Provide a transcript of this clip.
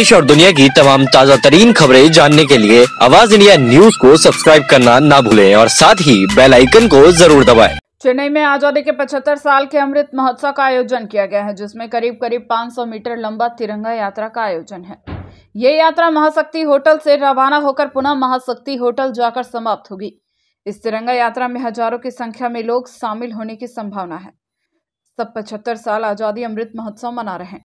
देश और दुनिया की तमाम ताज़ा तरीन खबरें जानने के लिए आवाज इंडिया न्यूज को सब्सक्राइब करना ना भूलें और साथ ही बेल आइकन को जरूर दबाएं। चेन्नई में आजादी के 75 साल के अमृत महोत्सव का आयोजन किया गया है जिसमें करीब करीब 500 मीटर लंबा तिरंगा यात्रा का आयोजन है ये यात्रा महाशक्ति होटल से रवाना होकर पुनः महाशक्ति होटल जाकर समाप्त होगी इस तिरंगा यात्रा में हजारों की संख्या में लोग शामिल होने की संभावना है सब पचहत्तर साल आजादी अमृत महोत्सव मना रहे हैं